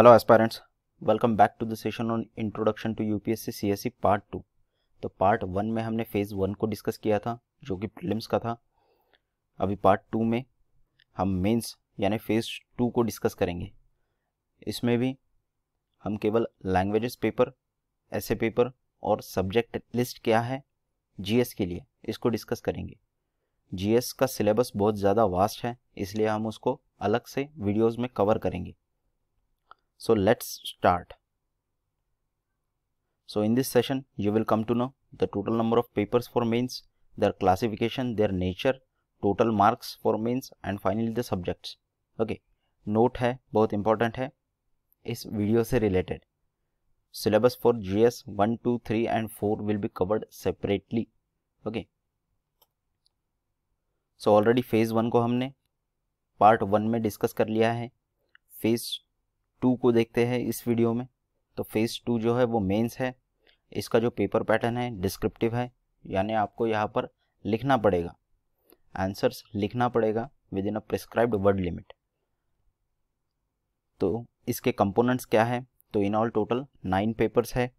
Hello aspirants welcome back to the session on introduction to UPSC CSC part two तो part one में हमने phase one को discuss किया था जो कि प्रीलिम्स का था अभी पार्ट टू में हम मेंस यानी फेज़ टू को डिस्कस करेंगे इसमें भी हम केवल लैंग्वेज पेपर ऐसे पेपर और सब्जेक्ट लिस्ट क्या है जी के लिए इसको डिस्कस करेंगे जी का सिलेबस बहुत ज़्यादा वास्ट है इसलिए हम उसको अलग से वीडियोज़ में कवर करेंगे So let's start. So in this session, you will come to know the total number of papers for mains, their classification, their nature, total marks for mains and finally the subjects. Okay, note hai bahut important hai is video se related syllabus for gs 1 2 3 and 4 will be covered separately okay okay so already phase one को हमने part one में discuss कर लिया है phase two को देखते हैं इस वीडियो में तो फेज टू जो है वो मेंस है इसका जो पेपर पैटर्न है डिस्क्रिप्टिव है यानी आपको यहाँ पर लिखना पड़ेगा आंसर्स लिखना पड़ेगा within a prescribed word limit तो इसके कंपोनेंट्स क्या है तो in all total nine papers है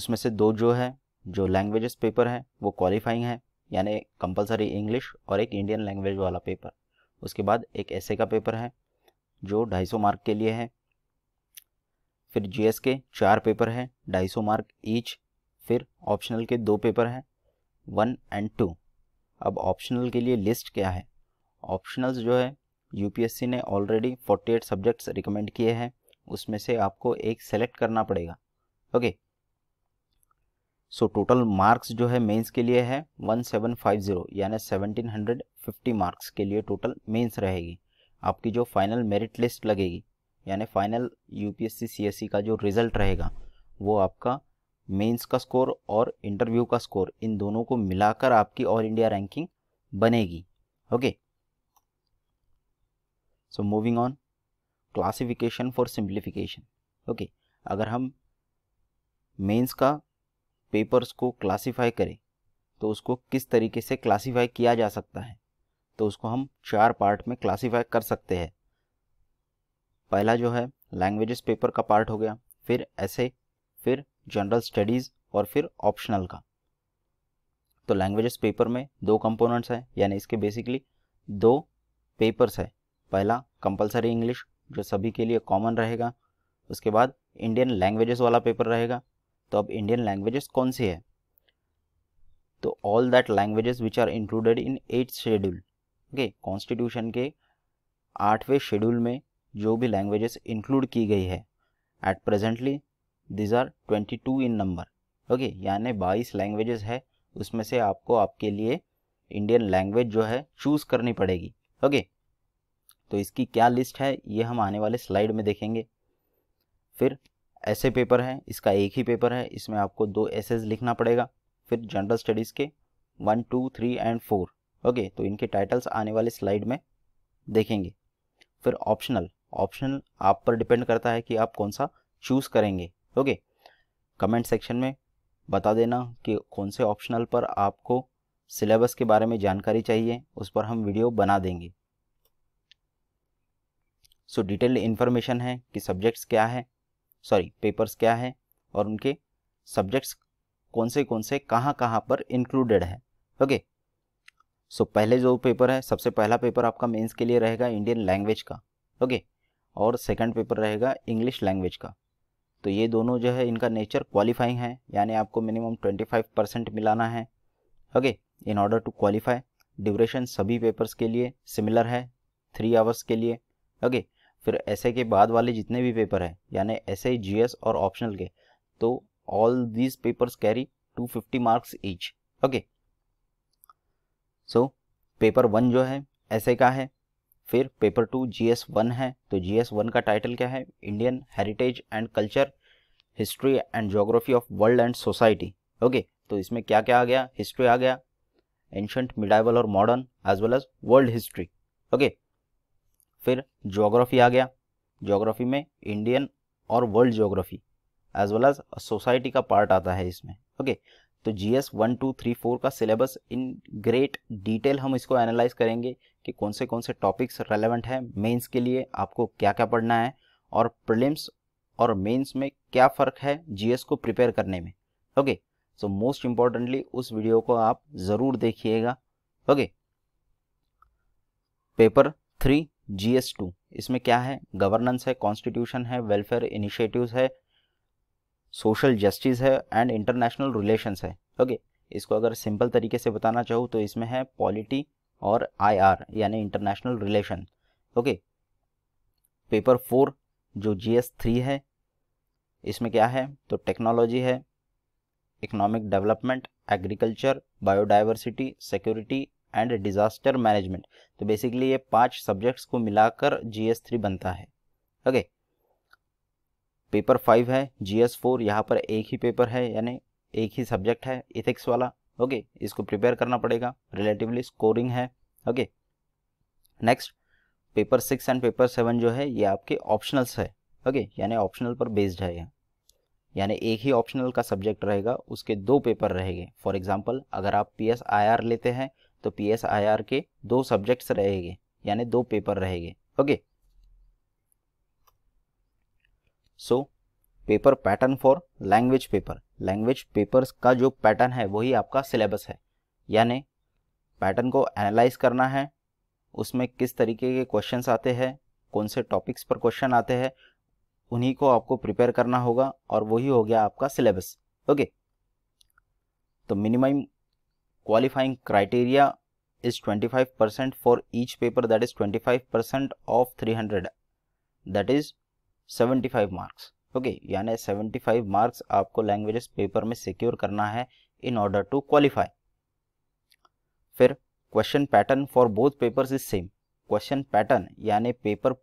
उसमें से दो जो है जो लैंग्वेजेस पेपर है वो क्वालिफाइंग है यानी कंपलसरी इंग्लिश और एक इंडियन लैंग्वेज वाला पेपर उसके बाद एक ऐसे का पेपर है जो 250 मार्क के लिए है फिर जीएस के चार पेपर हैं 250 मार्क ईच फिर ऑप्शनल के दो पेपर हैं वन एंड टू अब ऑप्शनल के लिए लिस्ट क्या है ऑप्शनल्स जो है यूपीएससी ने ऑलरेडी 48 सब्जेक्ट्स रिकमेंड किए हैं उसमें से आपको एक सेलेक्ट करना पड़ेगा ओके सो टोटल मार्क्स जो है मेंस के लिए है 1750 यानी 1750 मार्क्स के लिए टोटल मेंस रहेगी आपकी जो फाइनल मेरिट लिस्ट लगेगी यानी फाइनल यूपीएससी सीएससी का जो रिजल्ट रहेगा वो आपका मेंस का स्कोर और इंटरव्यू का स्कोर इन दोनों को मिलाकर आपकी ऑल इंडिया रैंकिंग बनेगी okay so moving on classification for simplification okay अगर हम मेंस का पेपर्स को क्लासिफाई करें तो उसको किस तरीके से क्लासिफाई किया जा सकता है तो उसको हम चार पार्ट में क्लासीफाई कर सकते हैं पहला जो है लैंग्वेजेस पेपर का पार्ट हो गया फिर ऐसे फिर जनरल स्टडीज़ और फिर ऑप्शनल का तो लैंग्वेजेस पेपर में दो कंपोनेंट्स हैं यानी इसके बेसिकली दो पेपर्स हैं पहला कंपलसरी इंग्लिश जो सभी के लिए कॉमन रहेगा उसके बाद इंडियन लैंग्वेजेस वाला पेपर रहेगा तो अब इंडियन लैंग्वेजेस कौन सी है तो all that languages which are included in eight schedule okay constitution के आठवें शेड्यूल में जो भी लैंग्वेजेस इंक्लूड की गई है at presently these are twenty two in number okay यानी बाईस लैंग्वेजेस है उसमें से आपको आपके लिए इंडियन लैंग्वेज जो है चूज़ करनी पड़ेगी ओके okay, तो इसकी क्या लिस्ट है ये हम आने वाले स्लाइड में देखेंगे फिर ऐसे पेपर है इसका एक ही पेपर है इसमें आपको दो एसेज लिखना पड़ेगा फिर जनरल स्टडीज़ के one two three and four okay तो इनके टाइटल्स आने वाले स्लाइड में देखेंगे फिर ऑप्शनल ऑप्शनल आप पर डिपेंड करता है कि आप कौन सा चूज़ करेंगे ओके कमेंट सेक्शन में बता देना कि कौन से ऑप्शनल पर आपको सिलेबस के बारे में जानकारी चाहिए उस पर हम वीडियो बना देंगे सो डिटेल इन्फॉर्मेशन है कि सब्जेक्ट्स क्या है सॉरी पेपर्स क्या है और उनके सब्जेक्ट्स कौन से कौन से कहां कहां पर इंक्लूडेड है ओके okay? सो so, पहले जो पेपर है सबसे पहला पेपर आपका मेंस के लिए रहेगा इंडियन लैंग्वेज का ओके और सेकंड पेपर रहेगा इंग्लिश लैंग्वेज का तो ये दोनों जो है इनका नेचर क्वालिफाइंग है यानी आपको मिनिमम 25 परसेंट मिलाना है okay in order to qualify duration सभी पेपर्स के लिए सिमिलर है थ्री आवर्स के लिए ओके फिर ऐसे के बाद वाले जितने भी पेपर हैं यानी ऐसे जी और ऑप्शनल के तो all these papers carry two marks each okay so paper one जो है ऐसे का है फिर paper two G S one है तो जी एस वन का टाइटल क्या है Indian heritage and culture history and geography of world and society okay तो इसमें क्या क्या आ गया हिस्ट्री आ गया एंशंट मिडाइवल और modern as well as world history okay फिर जोग्राफी आ गया जोग्राफी में इंडियन और world geography as well as society का पार्ट आता है इसमें ओके तो G S one two three four का सिलेबस इन ग्रेट डिटेल हम इसको एनालाइज करेंगे कि कौन से कौन से टॉपिक्स रेलेवेंट हैं मेंस के लिए आपको क्या क्या पढ़ना है और प्रिलिम्स और मेंस में क्या फ़र्क है जीएस को प्रिपेयर करने में ओके सो मोस्ट इम्पॉर्टेंटली उस वीडियो को आप ज़रूर देखिएगा okay paper three GS two इसमें क्या है गवर्नेंस है कॉन्स्टिट्यूशन है वेलफेयर इनिशिएटिव्स है सोशल जस्टिस है एंड इंटरनेशनल रिलेशंस है ओके इसको अगर सिंपल तरीके से बताना चाहूँ तो इसमें है पॉलिटी और आईआर यानी international relation okay paper four जो जीएस थ्री है इसमें क्या है तो टेक्नोलॉजी है economic development agriculture biodiversity security and disaster management तो बेसिकली ये पांच सब्जेक्ट्स को मिलाकर जीएस थ्री बनता है ओके okay? पेपर फाइव है जी एस फोर यहाँ पर एक ही पेपर है यानी एक ही सब्जेक्ट है इथिक्स वाला ओके इसको प्रिपेयर करना पड़ेगा रिलेटिवली स्कोरिंग है okay next paper six and paper seven जो है ये आपके ऑप्शनल्स है ओके यानी ऑप्शनल पर बेस्ड है यानी एक ही ऑप्शनल का सब्जेक्ट रहेगा उसके दो पेपर रहेंगे फॉर एग्जाम्पल अगर आप पी लेते हैं तो पी के दो सब्जेक्ट्स रहेंगे यानी दो पेपर रहेंगे okay so paper pattern for language paper language papers का जो पैटर्न है वही आपका सिलेबस है यानी पैटर्न को एनालाइज करना है उसमें किस तरीके के क्वेश्चंस आते हैं कौन से टॉपिक्स पर क्वेश्चन आते हैं उन्हीं को आपको प्रिपेयर करना होगा और वही हो गया आपका सिलेबस ओके तो minimum qualifying criteria is 25 percent for each paper that is 25 percent of 300 that is 75 marks okay यानी 75 मार्क्स आपको लैंग्वेजेस पेपर में सिक्योर करना है इन ऑर्डर टू क्वालिफाई फिर question pattern for both papers is same question pattern यानी paper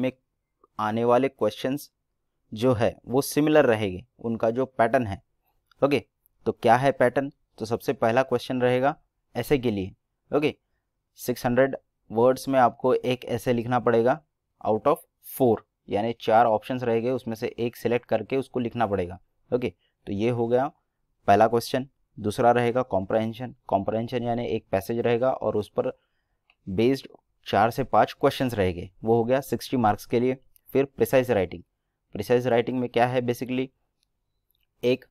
में आने वाले क्वेश्चंस जो है वो सिमिलर रहेंगे उनका जो पैटर्न है ओके तो क्या है पैटर्न तो सबसे पहला क्वेश्चन रहेगा ऐसे के लिए ओके सिक्स हंड्रेड वर्ड्स में आपको एक ऐसे लिखना पड़ेगा आउट ऑफ फोर यानी चार ऑप्शन रह गए उसमें से एक सिलेक्ट करके उसको लिखना पड़ेगा ओके तो ये हो गया पहला क्वेश्चन दूसरा रहेगा कॉम्प्रहेंशन कॉम्प्रहेंशन यानी एक पैसेज रहेगा और उस पर बेस्ड चार से पाँच क्वेश्चन रहेंगे वो हो गया सिक्सटी मार्क्स के लिए फिर प्रिसाइज राइटिंग प्रिसाइज राइटिंग में क्या है बेसिकली एक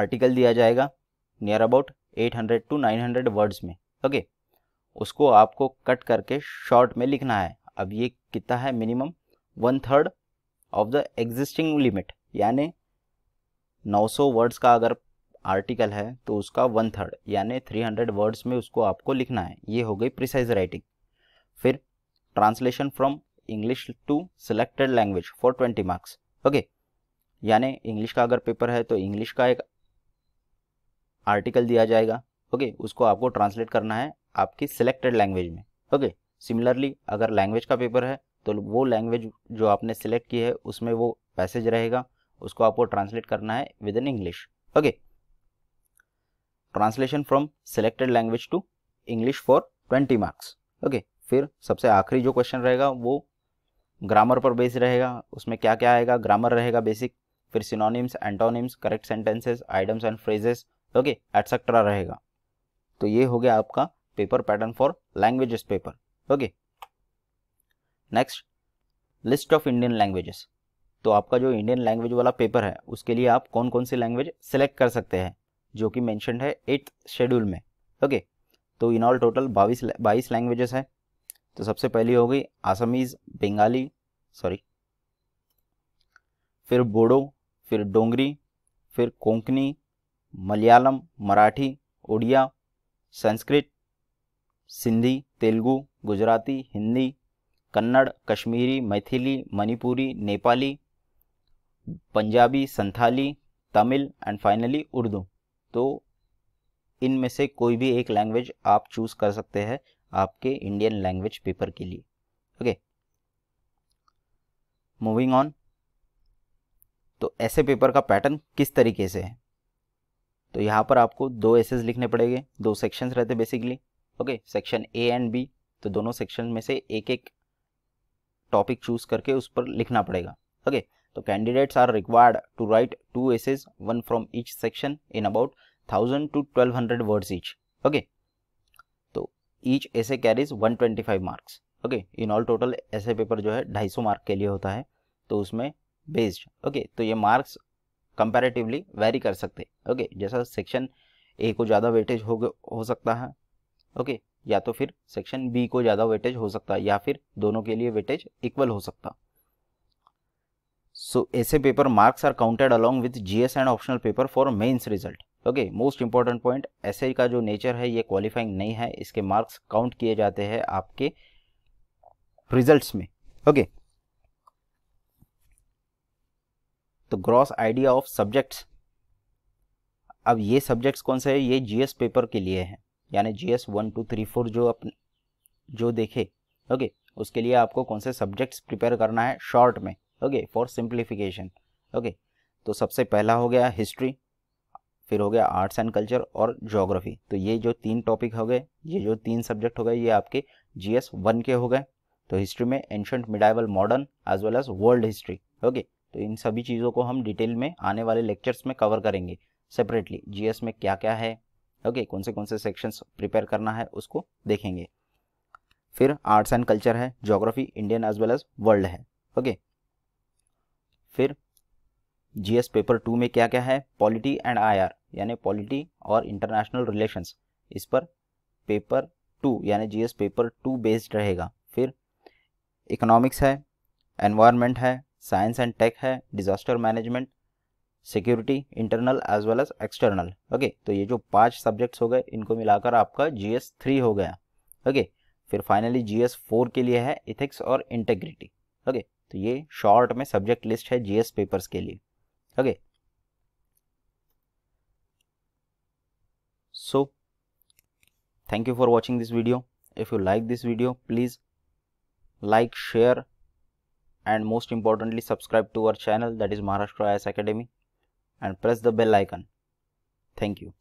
आर्टिकल दिया जाएगा नियर अबाउट 800 टू 900 वर्ड्स में ओके उसको आपको कट करके शॉर्ट में लिखना है अब ये कितना है minimum one third of the existing limit यानी 900 वर्ड्स का अगर आर्टिकल है तो उसका वन थर्ड यानी 300 वर्ड्स में उसको आपको लिखना है ये हो गई प्रिसाइज राइटिंग फिर translation from English to selected language for 20 marks okay यानी इंग्लिश का अगर पेपर है तो इंग्लिश का एक आर्टिकल दिया जाएगा ओके okay, उसको आपको ट्रांसलेट करना है आपकी सिलेक्टेड लैंग्वेज में ओके okay, सिमिलरली अगर लैंग्वेज का पेपर है तो वो लैंग्वेज जो आपने सेलेक्ट की है उसमें वो पैसेज रहेगा उसको आपको ट्रांसलेट करना है within English okay translation from selected language to English for twenty marks okay फिर सबसे आखिरी जो क्वेश्चन रहेगा वो ग्रामर पर बेस रहेगा उसमें क्या क्या आएगा ग्रामर रहेगा बेसिक फिर synonyms antonyms correct sentences items and phrases okay etcetera रहेगा तो ये हो गया आपका paper pattern for languages paper okay next list of Indian languages तो आपका जो इंडियन लैंग्वेज वाला पेपर है उसके लिए आप कौन कौन सी लैंग्वेज सेलेक्ट कर सकते हैं जो कि मैंशनड है एट्थ शेड्यूल में ओके तो इन ऑल टोटल बाईस बाईस लैंग्वेजेस हैं तो सबसे पहली होगी आसामीज बंगाली सॉरी फिर बोडो फिर डोंगरी फिर कोंकणी मलयालम मराठी उड़िया संस्कृत सिंधी तेलुगु गुजराती हिंदी कन्नड़ कश्मीरी मैथिली मणिपुरी नेपाली पंजाबी संथाली तमिल एंड फाइनली उर्दू तो इनमें से कोई भी एक लैंग्वेज आप चूज़ कर सकते हैं आपके इंडियन लैंग्वेज पेपर के लिए ओके मूविंग ऑन तो ऐसे पेपर का पैटर्न किस तरीके से है तो यहाँ पर आपको दो एसेस लिखने पड़ेंगे दो सेक्शंस रहते basically okay section A and B तो दोनों सेक्शन में से एक एक टॉपिक चूज करके उस पर लिखना पड़ेगा ओके तो candidates are required to write two essays one from each section in about thousand to twelve hundred words each okay तो each essay carries one twenty five marks okay in all total essay paper जो है ढाई सौ mark के लिए होता है तो उसमें बेस्ड ओके तो ये मार्क्स कंपेरेटिवली वेरी कर सकते ओके जैसा सेक्शन ए को ज़्यादा वेटेज हो हो सकता है ओके या तो फिर सेक्शन बी को ज़्यादा वेटेज हो सकता या फिर दोनों के लिए वेटेज इक्वल हो सकता so essay paper marks are counted along with GS and optional paper for mains result okay most important point essay का जो नेचर है ये क्वालिफाइंग नहीं है इसके मार्क्स काउंट किए जाते हैं आपके रिजल्ट्स में ओके okay. तो ग्रॉस आइडिया ऑफ सब्जेक्ट्स अब ये सब्जेक्ट्स कौन से है ये जीएस पेपर के लिए है यानी G S one two three four जो अपने जो देखे ओके उसके लिए आपको कौन से सब्जेक्ट्स प्रिपेयर करना है शॉर्ट में ओके फॉर सिंप्लीफिकेशन ओके तो सबसे पहला हो गया हिस्ट्री फिर हो गया आर्ट्स एंड कल्चर और जोग्राफी तो ये जो तीन टॉपिक हो गए ये जो तीन सब्जेक्ट हो गए ये आपके जी एस वन के हो गए तो हिस्ट्री में ancient medieval modern as well as world history okay तो इन सभी चीज़ों को हम डिटेल में आने वाले लेक्चर्स में कवर करेंगे सेपरेटली जीएस में क्या क्या है ओके कौन से कौन से सेक्शंस प्रिपेयर करना है उसको देखेंगे फिर आर्ट्स एंड कल्चर है geography Indian as well as world है ओके फिर जीएस पेपर टू में क्या क्या है पॉलिटी एंड आईआर यानी पॉलिटी और इंटरनेशनल रिलेशंस इस पर पेपर टू यानी जीएस पेपर टू बेस्ड रहेगा फिर इकोनॉमिक्स है एनवायरमेंट है साइंस एंड टेक है disaster management security internal as well as external okay तो ये जो पांच सब्जेक्ट्स हो गए इनको मिलाकर आपका जीएस थ्री हो गया ओके okay, फिर फाइनली जीएस फोर के लिए है इथिक्स और इंटेग्रिटी ओके okay, तो ये शॉर्ट में सब्जेक्ट लिस्ट है जीएस पेपर्स के लिए okay so thank you for watching this video if you like this video please like share and most importantly subscribe to our channel that is Maharashtra I S academy and press the bell icon. Thank you.